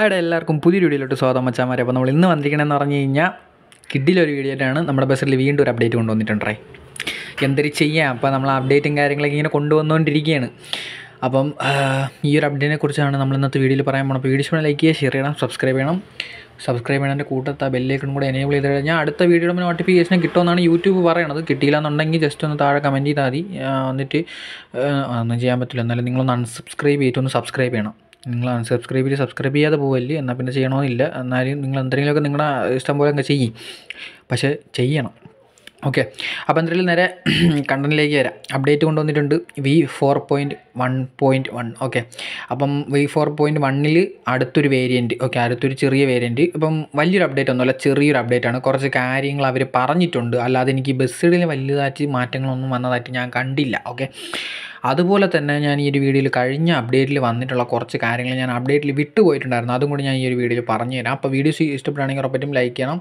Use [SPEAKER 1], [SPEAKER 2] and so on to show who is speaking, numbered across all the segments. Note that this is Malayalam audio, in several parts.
[SPEAKER 1] ആയിട്ട് എല്ലാവർക്കും പുതിയൊരു വീഡിയോയിലോട്ട് സ്വാഗതം മച്ചാമാരെ അപ്പോൾ നമ്മൾ ഇന്ന് വന്നിരിക്കണമെന്ന് പറഞ്ഞു കഴിഞ്ഞാൽ കിഡിലൊരു വീഡിയോയിലാണ് നമ്മുടെ ബസ്സിൽ വീണ്ടും ഒരു അപ്ഡേറ്റ് കൊണ്ടുവന്നിട്ടുണ്ടേ എന്തൊരു ചെയ്യാം അപ്പോൾ നമ്മൾ അപ്ഡേറ്റും കാര്യങ്ങളൊക്കെ ഇങ്ങനെ കൊണ്ടുവന്നുകൊണ്ടിരിക്കുകയാണ് അപ്പം ഈ ഒരു അപ്ഡേറ്റിനെ കുറിച്ചാണ് നമ്മൾ ഇന്നത്തെ വീഡിയോയിൽ പറയാൻ പോകണം അപ്പോൾ വീഡിയോ ലൈക്ക് ചെയ്യുക ഷെയർ ചെയ്യണം സബ്സ്ക്രൈബ് ചെയ്യണം സബ്സ്ക്രൈബ് ചെയ്യണതിൻ്റെ കൂട്ടത്ത് ആ ബെല്ലേക്കും കൂടെ എനേബിൾ ചെയ്ത് കഴിഞ്ഞാൽ അടുത്ത വീഡിയോയുടെ നോട്ടിഫിക്കേഷൻ കിട്ടുമെന്നാണ് യൂട്യൂബ് പറയണത് കിട്ടിയില്ല എന്നുണ്ടെങ്കിൽ ജസ്റ്റ് ഒന്ന് താഴെ കമൻറ്റ് ചെയ്താൽ മതി എന്നിട്ട് ഒന്നും ചെയ്യാൻ പറ്റില്ല എന്നാലും നിങ്ങളൊന്ന് അൺസബ്സ്ക്രൈബ് ചെയ്തിട്ട് ഒന്ന് സബ്സ്ക്രൈബ് ചെയ്യണം നിങ്ങൾ അൺസബ്സ്ക്രൈബ് ചെയ്ത് സബ്സ്ക്രൈബ് ചെയ്യാതെ പോകല്ലേ എന്നാൽ പിന്നെ ചെയ്യണമെന്നില്ല എന്നാലും നിങ്ങൾ എന്തെങ്കിലുമൊക്കെ നിങ്ങളുടെ ഇഷ്ടം പോലെ അങ്ങ് ചെയ്യും പക്ഷേ ചെയ്യണം ഓക്കെ അപ്പോൾ എന്തായാലും നേരെ കണ്ടൻറ്റിലേക്ക് വരാം അപ്ഡേറ്റ് കൊണ്ടുവന്നിട്ടുണ്ട് V four point one point one okay അപ്പം വി ഫോർ പോയിൻറ്റ് വണ്ണിൽ അടുത്തൊരു വേരിയൻറ്റ് ഓക്കെ അടുത്തൊരു ചെറിയ വേരിയൻറ്റ് ഇപ്പം വലിയൊരു അപ്ഡേറ്റ് ഒന്നുമല്ല ചെറിയൊരു അപ്ഡേറ്റ് ആണ് കുറച്ച് കാര്യങ്ങൾ അവർ പറഞ്ഞിട്ടുണ്ട് അല്ലാതെ എനിക്ക് ബസ്സിടിൽ വലുതായിട്ട് മാറ്റങ്ങളൊന്നും വന്നതായിട്ട് ഞാൻ കണ്ടില്ല ഓക്കെ അതുപോലെ തന്നെ ഞാൻ ഈ ഒരു വീഡിയോയിൽ കഴിഞ്ഞ അപ്ഡേറ്റിൽ വന്നിട്ടുള്ള കുറച്ച് കാര്യങ്ങൾ ഞാൻ അപ്ഡേറ്റിൽ വിട്ടുപോയിട്ടുണ്ടായിരുന്നു അതും കൂടി ഞാൻ ഈ ഒരു വീഡിയോയിൽ പറഞ്ഞു തരാം അപ്പോൾ വീഡിയോസ് ഇഷ്ടപ്പെടുകയാണെങ്കിൽ ഉറപ്പറ്റും ലൈക്ക് ചെയ്യണം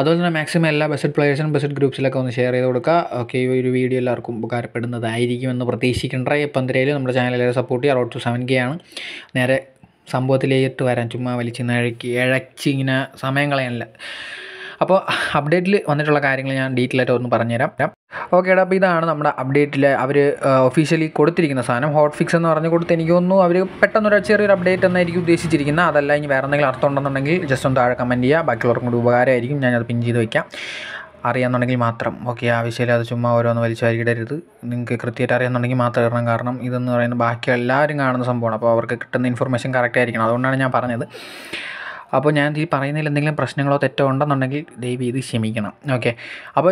[SPEAKER 1] അതുപോലെ തന്നെ മാക്സിമം എല്ലാ ബസറ്റ് പ്ലേയേഴ്സിനും ബസറ്റ് ഗ്രൂപ്പ്സിലൊക്കെ ഒന്ന് ഷെയർ ചെയ്ത് കൊടുക്കുക ഓക്കെ ഈ ഒരു വീഡിയോ എല്ലാവർക്കും എന്ന് പ്രതീക്ഷിക്കേണ്ട ഇപ്പം എന്തായാലും നമ്മുടെ ചാനൽ എല്ലാവരും സപ്പോർട്ട് ചെയ്യുക റോഡ് ടു സെവൻ കെ ആണ് നേരെ സംഭവത്തിലേക്ക് വരാൻ ചുമ്മാ വലിച്ച് നഴക്കി ഇഴച്ച് ഇങ്ങനെ സമയം കളയാനില്ല അപ്പോൾ അപ്ഡേറ്റിൽ വന്നിട്ടുള്ള കാര്യങ്ങൾ ഞാൻ ഡീറ്റെയിൽ ആയിട്ട് ഒന്ന് പറഞ്ഞുതരാം ഓക്കേടാ അപ്പോൾ ഇതാണ് നമ്മുടെ അപ്ഡേറ്റിൽ അവർ ഒഫീഷ്യലി കൊടുത്തിരിക്കുന്ന സാധനം ഹോട്ട് ഫിക്സ് എന്ന് പറഞ്ഞ് കൊടുത്ത് എനിക്ക് തോന്നുന്നു അവർ പെട്ടെന്നൊരു ചെറിയൊരു അപ്ഡേറ്റ് എന്നായിരിക്കും ഉദ്ദേശിച്ചിരിക്കുന്നത് അതല്ല ഇനി വേറെ എന്തെങ്കിലും അർത്ഥം ഉണ്ടെന്നുണ്ടെങ്കിൽ ജസ്റ്റ് ഒന്ന് താഴെ കമൻറ്റ് ചെയ്യുക ബാക്കിയുള്ളവർക്കും കൂടി ഉപകാരമായിരിക്കും ഞാനത് പിൻ ചെയ്ത് വയ്ക്കാം അറിയാമെന്നുണ്ടെങ്കിൽ മാത്രം ഓക്കെ അത് ചുമ്മാ ഓരോന്ന് വലിച്ചായിരിക്കരുത് നിങ്ങൾക്ക് കൃത്യമായിട്ട് അറിയാമെന്നുണ്ടെങ്കിൽ മാത്രം ഇടണം കാരണം ഇതെന്ന് പറയുന്നത് ബാക്കി എല്ലാവരും കാണുന്ന സംഭവമാണ് അപ്പോൾ അവർക്ക് കിട്ടുന്ന ഇൻഫർമേഷൻ കറക്റ്റ് ആയിരിക്കണം അതുകൊണ്ടാണ് ഞാൻ പറഞ്ഞത് അപ്പോൾ ഞാൻ ഈ പറയുന്നതിൽ എന്തെങ്കിലും പ്രശ്നങ്ങളോ തെറ്റോ ഉണ്ടെന്നുണ്ടെങ്കിൽ ദയവി ഇത് ക്ഷമിക്കണം ഓക്കെ അപ്പോൾ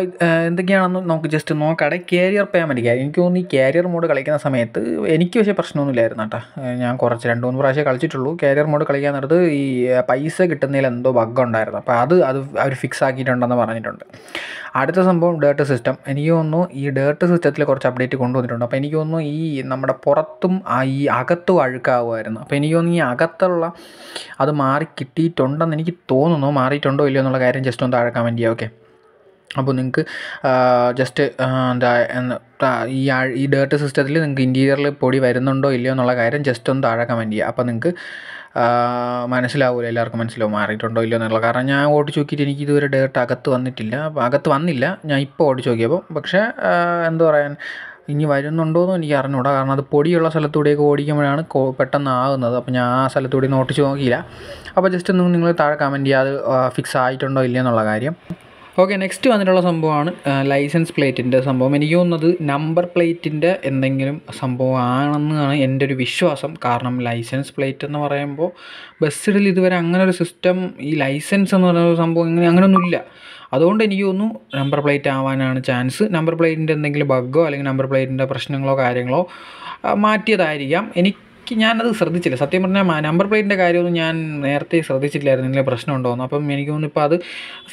[SPEAKER 1] എന്തൊക്കെയാണെന്ന് നമുക്ക് ജസ്റ്റ് നോക്കാതെ കാരിയർ പേയ്മെൻറ്റ് എനിക്ക് തോന്നുന്നു ഈ കാരിയർ മോഡ് കളിക്കുന്ന സമയത്ത് എനിക്ക് പക്ഷേ പ്രശ്നമൊന്നുമില്ലായിരുന്നു കേട്ടോ ഞാൻ കുറച്ച് രണ്ട് മൂന്ന് പ്രാവശ്യം കളിച്ചിട്ടുള്ളൂ കാരിയർ മോഡ് കളിക്കാൻ നേരത്ത് ഈ പൈസ കിട്ടുന്നതിൽ എന്തോ ബഗ് ഉണ്ടായിരുന്നു അപ്പോൾ അത് അത് അവർ ഫിക്സ് ആക്കിയിട്ടുണ്ടെന്ന് പറഞ്ഞിട്ടുണ്ട് അടുത്ത സംഭവം ഡേർട്ട് സിസ്റ്റം എനിക്ക് തോന്നുന്നു ഈ ഡേർട്ട് സിസ്റ്റത്തിൽ കുറച്ച് അപ്ഡേറ്റ് കൊണ്ടുവന്നിട്ടുണ്ട് അപ്പോൾ എനിക്ക് തോന്നുന്നു ഈ നമ്മുടെ പുറത്തും ഈ അകത്തും അഴുക്കാവുമായിരുന്നു അപ്പോൾ എനിക്ക് തോന്നുന്നു ഈ അകത്തുള്ള അത് മാറി കിട്ടി മാറിയിട്ടുണ്ടെന്ന് എനിക്ക് തോന്നുന്നു മാറിയിട്ടുണ്ടോ ഇല്ലയോ എന്നുള്ള കാര്യം ജസ്റ്റ് ഒന്ന് താഴെ കമൻറ്റ് ചെയ്യാം ഓക്കെ അപ്പോൾ നിങ്ങൾക്ക് ജസ്റ്റ് എന്താ ഈ ഈ ഡേർട്ട് സിസ്റ്റത്തിൽ നിങ്ങൾക്ക് ഇൻറ്റീരിയറിൽ പൊടി വരുന്നുണ്ടോ ഇല്ലയോ എന്നുള്ള കാര്യം ജസ്റ്റ് ഒന്ന് താഴെ കമൻറ്റ് ചെയ്യുക അപ്പോൾ നിങ്ങൾക്ക് മനസ്സിലാവില്ല എല്ലാവർക്കും മനസ്സിലാവും മാറിയിട്ടുണ്ടോ ഇല്ലയോ എന്നുള്ള കാരണം ഞാൻ ഓടിച്ച് നോക്കിയിട്ട് എനിക്ക് ഇതുവരെ ഡേർട്ട് അകത്ത് വന്നിട്ടില്ല അപ്പോൾ അകത്ത് വന്നില്ല ഞാൻ ഇപ്പോൾ ഓടിച്ച് നോക്കിയപ്പോൾ പക്ഷേ എന്താ പറയാൻ ഇനി വരുന്നുണ്ടോയെന്നും എനിക്ക് അറിഞ്ഞുകൂടാ കാരണം അത് പൊടിയുള്ള സ്ഥലത്തൂടെയൊക്കെ ഓടിക്കുമ്പോഴാണ് കോ പെട്ടെന്ന് ആകുന്നത് അപ്പോൾ ഞാൻ ആ സ്ഥലത്തൂടെ ഒന്നും നോക്കിയില്ല അപ്പോൾ ജസ്റ്റ് ഒന്ന് നിങ്ങൾ താഴെ കമൻറ്റ് ചെയ്യുക അത് ഫിക്സ് ആയിട്ടുണ്ടോ ഇല്ലയെന്നുള്ള എന്നുള്ള കാര്യം ഓക്കെ നെക്സ്റ്റ് വന്നിട്ടുള്ള സംഭവമാണ് ലൈസൻസ് പ്ലേറ്റിൻ്റെ സംഭവം എനിക്ക് തോന്നുന്നത് നമ്പർ പ്ലേറ്റിൻ്റെ എന്തെങ്കിലും സംഭവം ആണെന്നാണ് എൻ്റെ ഒരു വിശ്വാസം കാരണം ലൈസൻസ് പ്ലേറ്റ് എന്ന് പറയുമ്പോൾ ബസ്സിൽ ഇതുവരെ അങ്ങനെ ഒരു സിസ്റ്റം ഈ ലൈസൻസ് എന്ന് പറയുന്ന സംഭവം ഇങ്ങനെ അങ്ങനെയൊന്നുമില്ല അതുകൊണ്ട് എനിക്ക് തോന്നുന്നു നമ്പർ പ്ലേറ്റ് ആവാനാണ് ചാൻസ് നമ്പർ പ്ലേറ്റിൻ്റെ എന്തെങ്കിലും ബഗ്ഗോ അല്ലെങ്കിൽ നമ്പർ പ്ലേറ്റിൻ്റെ പ്രശ്നങ്ങളോ കാര്യങ്ങളോ മാറ്റിയതായിരിക്കാം എനിക്ക് എനിക്ക് ഞാനത് ശ്രദ്ധിച്ചില്ല സത്യം പറഞ്ഞാൽ നമ്പർ പ്ലേറ്റിൻ്റെ കാര്യമൊന്നും ഞാൻ നേരത്തെ ശ്രദ്ധിച്ചിട്ടില്ലായിരുന്നു എന്തെങ്കിലും പ്രശ്നമുണ്ടോയെന്ന് അപ്പം എനിക്ക് തോന്നുന്നു ഇപ്പോൾ അത്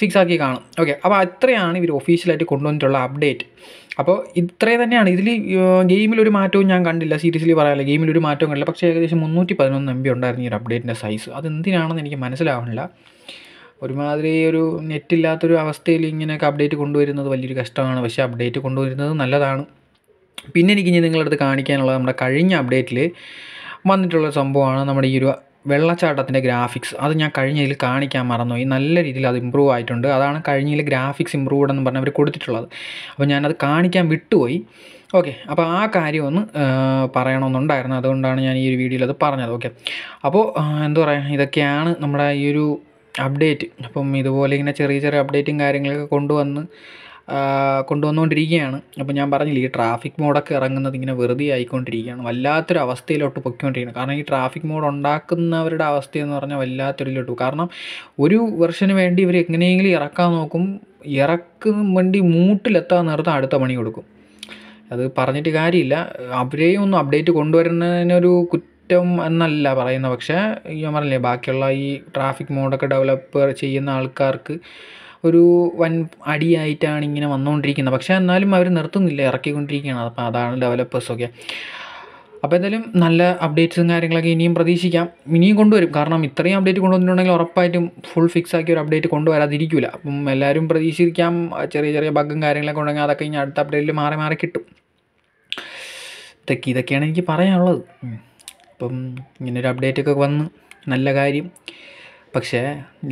[SPEAKER 1] ഫിക്സ് ആക്കി കാണും ഓക്കെ അപ്പോൾ അത്രയാണ് ഇവർ ഒഫീഷ്യലായിട്ട് കൊണ്ടുവന്നിട്ടുള്ള അപ്ഡേറ്റ് അപ്പോൾ ഇത്രയും തന്നെയാണ് ഇതിൽ ഗെയിമിലൊരു മാറ്റവും ഞാൻ കണ്ടില്ല സീരിയസ്ലി പറയാനില്ല ഗെയിമിലൊരു മാറ്റവും കണ്ടില്ല പക്ഷേ ഏകദേശം മുന്നൂറ്റി പതിനൊന്ന് എം ബി ഉണ്ടായിരുന്നു ഈ ഒരു അപ്ഡേറ്റിൻ്റെ സൈസ് അതെന്തിനാണെന്ന് എനിക്ക് മനസ്സിലാവണില്ല ഒരുമാതിരി ഒരു നെറ്റില്ലാത്തൊരു അവസ്ഥയിൽ ഇങ്ങനെയൊക്കെ അപ്ഡേറ്റ് കൊണ്ടുവരുന്നത് വലിയൊരു കഷ്ടമാണ് പക്ഷേ അപ്ഡേറ്റ് കൊണ്ടുവരുന്നത് നല്ലതാണ് പിന്നെ എനിക്ക് ഇനി നിങ്ങളടുത്ത് കാണിക്കാനുള്ളത് നമ്മുടെ കഴിഞ്ഞ അപ്ഡേറ്റിൽ വന്നിട്ടുള്ള സംഭവമാണ് നമ്മുടെ ഈ ഒരു വെള്ളച്ചാട്ടത്തിൻ്റെ ഗ്രാഫിക്സ് അത് ഞാൻ കഴിഞ്ഞതിൽ കാണിക്കാൻ മറന്നുപോയി നല്ല രീതിയിൽ അത് ഇമ്പ്രൂവ് ആയിട്ടുണ്ട് അതാണ് കഴിഞ്ഞതിൽ ഗ്രാഫിക്സ് ഇമ്പ്രൂവ്ഡ് എന്ന് പറഞ്ഞ് അവർ കൊടുത്തിട്ടുള്ളത് അപ്പോൾ ഞാനത് കാണിക്കാൻ വിട്ടുപോയി ഓക്കെ അപ്പോൾ ആ കാര്യം ഒന്ന് പറയണമെന്നുണ്ടായിരുന്നു അതുകൊണ്ടാണ് ഞാൻ ഈ ഒരു വീഡിയോയിൽ അത് പറഞ്ഞത് ഓക്കെ അപ്പോൾ എന്താ പറയുക ഇതൊക്കെയാണ് നമ്മുടെ ഈ ഒരു അപ്ഡേറ്റ് അപ്പം ഇതുപോലെ ഇങ്ങനെ ചെറിയ ചെറിയ അപ്ഡേറ്റും കാര്യങ്ങളൊക്കെ കൊണ്ടുവന്ന് കൊണ്ടുവന്നുകൊണ്ടിരിക്കുകയാണ് അപ്പോൾ ഞാൻ പറഞ്ഞില്ല ഈ ട്രാഫിക് മോഡൊക്കെ ഇറങ്ങുന്നത് ഇങ്ങനെ വെറുതെ ആയിക്കൊണ്ടിരിക്കുകയാണ് വല്ലാത്തൊരു അവസ്ഥയിലോട്ട് പൊയ്ക്കൊണ്ടിരിക്കുകയാണ് കാരണം ഈ ട്രാഫിക് മോഡ് ഉണ്ടാക്കുന്നവരുടെ അവസ്ഥയെന്ന് പറഞ്ഞാൽ വല്ലാത്തൊരിലോട്ട് കാരണം ഒരു വെർഷന് വേണ്ടി ഇവർ എങ്ങനെയെങ്കിലും ഇറക്കാൻ നോക്കും ഇറക്കും വേണ്ടി മൂട്ടിലെത്താൻ നേരത്തെ അടുത്ത പണി കൊടുക്കും അത് പറഞ്ഞിട്ട് കാര്യമില്ല അവരെയും ഒന്ന് അപ്ഡേറ്റ് കൊണ്ടുവരുന്നതിനൊരു കുറ്റം എന്നല്ല പറയുന്നത് പക്ഷേ ഞാൻ പറഞ്ഞില്ലേ ബാക്കിയുള്ള ഈ ട്രാഫിക് മോഡൊക്കെ ഡെവലപ്പ് ചെയ്യുന്ന ആൾക്കാർക്ക് ഒരു വൻ അടിയായിട്ടാണ് ഇങ്ങനെ വന്നുകൊണ്ടിരിക്കുന്നത് പക്ഷേ എന്നാലും അവർ നിർത്തുന്നില്ല ഇറക്കിക്കൊണ്ടിരിക്കുകയാണ് അപ്പോൾ അതാണ് ഡെവലപ്പേഴ്സൊക്കെ അപ്പോൾ എന്തായാലും നല്ല അപ്ഡേറ്റ്സും കാര്യങ്ങളൊക്കെ ഇനിയും പ്രതീക്ഷിക്കാം ഇനിയും കൊണ്ടുവരും കാരണം ഇത്രയും അപ്ഡേറ്റ് കൊണ്ടുവന്നിട്ടുണ്ടെങ്കിൽ ഉറപ്പായിട്ടും ഫുൾ ഫിക്സ് ആക്കിയ ഒരു അപ്ഡേറ്റ് കൊണ്ടുവരാതിരിക്കില്ല അപ്പം എല്ലാവരും പ്രതീക്ഷിക്കാം ചെറിയ ചെറിയ ബഗ്ഗും കാര്യങ്ങളൊക്കെ ഉണ്ടെങ്കിൽ അതൊക്കെ ഇനി അടുത്ത അപ്ഡേറ്റിൽ മാറി മാറി കിട്ടും ഇതൊക്കെ ഇതൊക്കെയാണ് എനിക്ക് പറയാനുള്ളത് അപ്പം ഇങ്ങനൊരു അപ്ഡേറ്റൊക്കെ വന്ന് നല്ല കാര്യം പക്ഷേ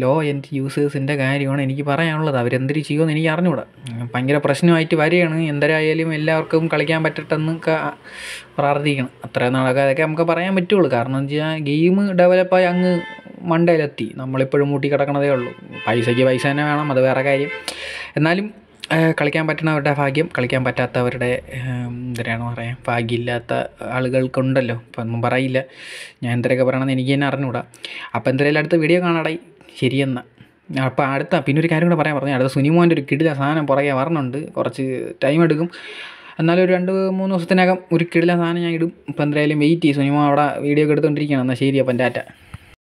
[SPEAKER 1] ലോ എൻഡ് യൂസേഴ്സിൻ്റെ കാര്യമാണ് എനിക്ക് പറയാനുള്ളത് അവരെന്തിരി ചെയ്യുമെന്ന് എനിക്ക് അറിഞ്ഞുകൂടാ ഭയങ്കര പ്രശ്നമായിട്ട് വരികയാണ് എന്തരായാലും എല്ലാവർക്കും കളിക്കാൻ പറ്റട്ടെന്ന് പ്രാർത്ഥിക്കണം അത്രയും നാളൊക്കെ അതൊക്കെ നമുക്ക് പറയാൻ പറ്റുള്ളൂ കാരണം എന്ന് വെച്ചാൽ ഗെയിം ഡെവലപ്പായി അങ്ങ് മണ്ടയിലെത്തി നമ്മളിപ്പോഴും മൂട്ടി കിടക്കണതേ ഉള്ളൂ പൈസയ്ക്ക് പൈസ തന്നെ വേണം അത് വേറെ കാര്യം എന്നാലും കളിക്കാൻ പറ്റുന്നവരുടെ ഭാഗ്യം കളിക്കാൻ പറ്റാത്തവരുടെ എന്തരാണ് പറയുക ഭാഗ്യമില്ലാത്ത ആളുകൾക്കുണ്ടല്ലോ ഒന്നും പറയില്ല ഞാൻ എന്തരൊക്കെ പറയണമെന്ന് എനിക്ക് തന്നെ അറിഞ്ഞുകൂടാ അപ്പോൾ എന്തായാലും അടുത്ത വീഡിയോ കാണാടെ ശരിയെന്ന അപ്പോൾ അടുത്ത പിന്നെ ഒരു കാര്യം കൂടെ പറയാൻ പറഞ്ഞു അടുത്ത സുനിമോൻ്റെ ഒരു കിടില സാധനം പുറകെ വരണുണ്ട് കുറച്ച് ടൈം എടുക്കും എന്നാലും ഒരു രണ്ട് മൂന്ന് ദിവസത്തിനകം ഒരു കിടില സാധനം ഞാൻ ഇടും ഇപ്പോൾ എന്തായാലും വെയിറ്റ് ചെയ്യും സുനിമ അവിടെ വീഡിയോ ഒക്കെ എടുത്തുകൊണ്ടിരിക്കുകയാണ് എന്നാൽ ശരി അപ്പം ഡാറ്റ